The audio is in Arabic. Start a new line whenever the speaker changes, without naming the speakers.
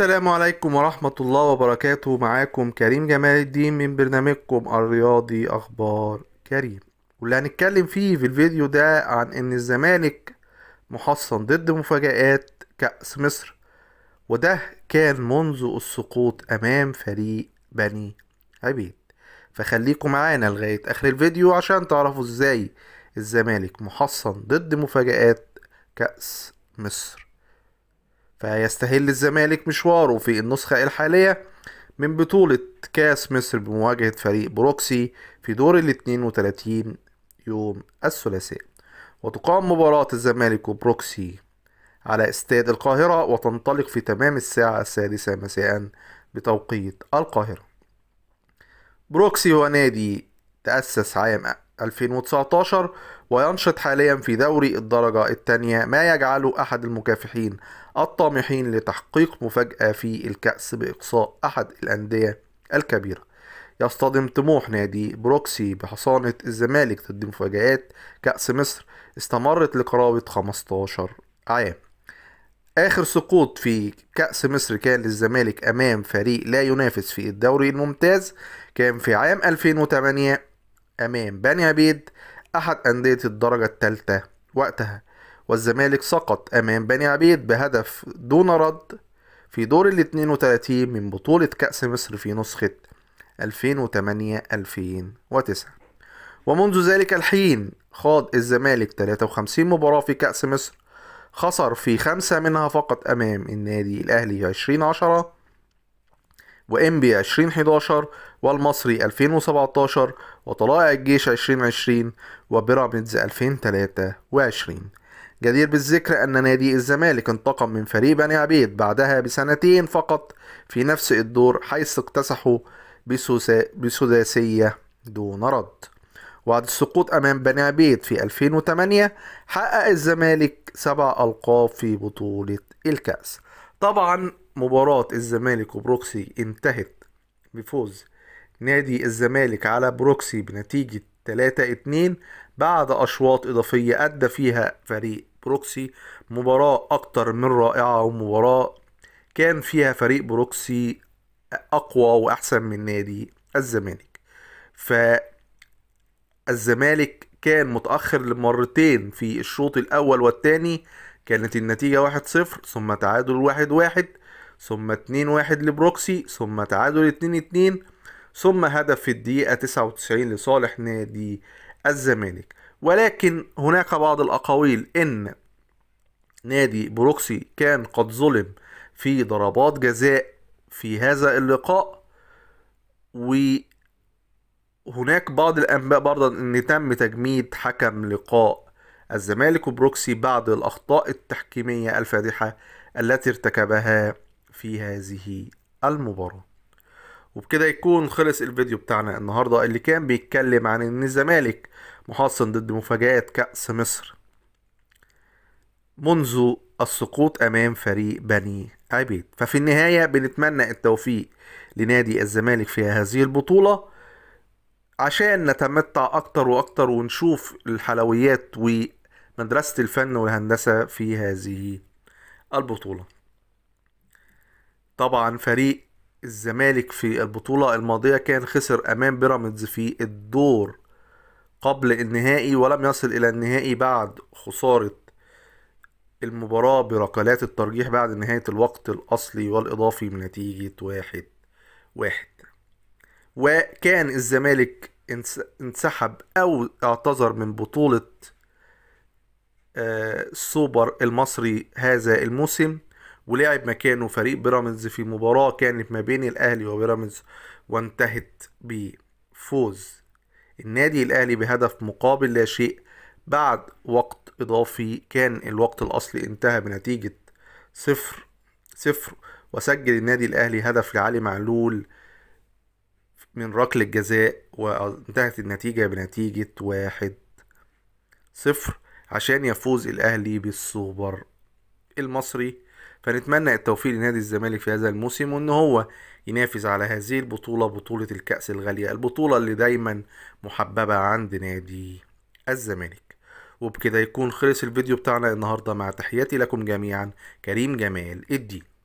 السلام عليكم ورحمة الله وبركاته معاكم كريم جمال الدين من برنامجكم الرياضي أخبار كريم واللي هنتكلم فيه في الفيديو ده عن إن الزمالك محصن ضد مفاجآت كأس مصر وده كان منذ السقوط أمام فريق بني عبيد فخليكم معانا لغاية آخر الفيديو عشان تعرفوا إزاي الزمالك محصن ضد مفاجآت كأس مصر فيستهل الزمالك مشواره في النسخة الحالية من بطولة كاس مصر بمواجهة فريق بروكسي في دور ال 32 يوم الثلاثاء وتقام مباراة الزمالك وبروكسي على استاد القاهرة وتنطلق في تمام الساعة السادسة مساء بتوقيت القاهرة بروكسي هو نادي تأسس عام 2019 وينشط حاليا في دوري الدرجة الثانية ما يجعله أحد المكافحين الطامحين لتحقيق مفاجأة في الكأس بإقصاء أحد الأندية الكبيرة يصطدم طموح نادي بروكسي بحصانة الزمالك ضد مفاجآت كأس مصر استمرت لقرابة 15 عام آخر سقوط في كأس مصر كان للزمالك أمام فريق لا ينافس في الدوري الممتاز كان في عام 2008 أمام بني عبيد أحد أندية الدرجة الثالثة وقتها والزمالك سقط أمام بني عبيد بهدف دون رد في دور ال 32 من بطولة كأس مصر في نسخة 2008-2009 ومنذ ذلك الحين خاض الزمالك 53 مباراة في كأس مصر خسر في خمسة منها فقط أمام النادي الأهلي 10 وإم بي 2011 والمصري 2017 وطلائع الجيش 2020 وبيراميدز 2023 جدير بالذكر أن نادي الزمالك انتقم من فريق بني عبيد بعدها بسنتين فقط في نفس الدور حيث اكتسحوا بسداسية دون رد وبعد السقوط أمام بني عبيد في 2008 حقق الزمالك سبع ألقاب في بطولة الكأس طبعا مباراة الزمالك وبروكسي انتهت بفوز نادي الزمالك على بروكسي بنتيجة 3-2 بعد أشواط إضافية أدى فيها فريق بروكسي مباراة أكتر من رائعة ومباراة كان فيها فريق بروكسي أقوى وأحسن من نادي الزمالك فالزمالك كان متأخر لمرتين في الشوط الأول والثاني كانت النتيجة 1-0 ثم تعادل 1-1 ثم 2-1 لبروكسي ثم تعادل 2-2 ثم هدف في الدقيقة 99 لصالح نادي الزمالك ولكن هناك بعض الأقاويل إن نادي بروكسي كان قد ظلم في ضربات جزاء في هذا اللقاء وهناك بعض الأنباء برضه إن تم تجميد حكم لقاء الزمالك وبروكسي بعد الأخطاء التحكيمية الفادحة التي ارتكبها في هذه المباراة وبكده يكون خلص الفيديو بتاعنا النهاردة اللي كان بيتكلم عن ان الزمالك محصن ضد مفاجآت كأس مصر منذ السقوط امام فريق بني عبيد ففي النهاية بنتمنى التوفيق لنادي الزمالك في هذه البطولة عشان نتمتع اكتر واكتر ونشوف الحلويات ومدرسة الفن والهندسة في هذه البطولة طبعا فريق الزمالك في البطولة الماضية كان خسر أمام بيراميدز في الدور قبل النهائي ولم يصل إلى النهائي بعد خسارة المباراة بركلات الترجيح بعد نهاية الوقت الأصلي والإضافي بنتيجة واحد واحد وكان الزمالك انسحب أو اعتذر من بطولة السوبر آه، المصري هذا الموسم ولعب مكانه فريق بيراميدز في مباراة كانت ما بين الأهلي وبيراميدز وانتهت بفوز النادي الأهلي بهدف مقابل لا شيء بعد وقت إضافي كان الوقت الأصلي انتهى بنتيجة صفر صفر وسجل النادي الأهلي هدف لعلي معلول من ركل الجزاء وانتهت النتيجة بنتيجة واحد صفر عشان يفوز الأهلي بالسوبر المصري فنتمنى التوفيق لنادي الزمالك في هذا الموسم وان هو ينافس على هذه البطولة بطولة الكأس الغالية البطولة اللي دايما محببة عند نادي الزمالك وبكده يكون خلص الفيديو بتاعنا النهاردة مع تحياتي لكم جميعا كريم جمال الدين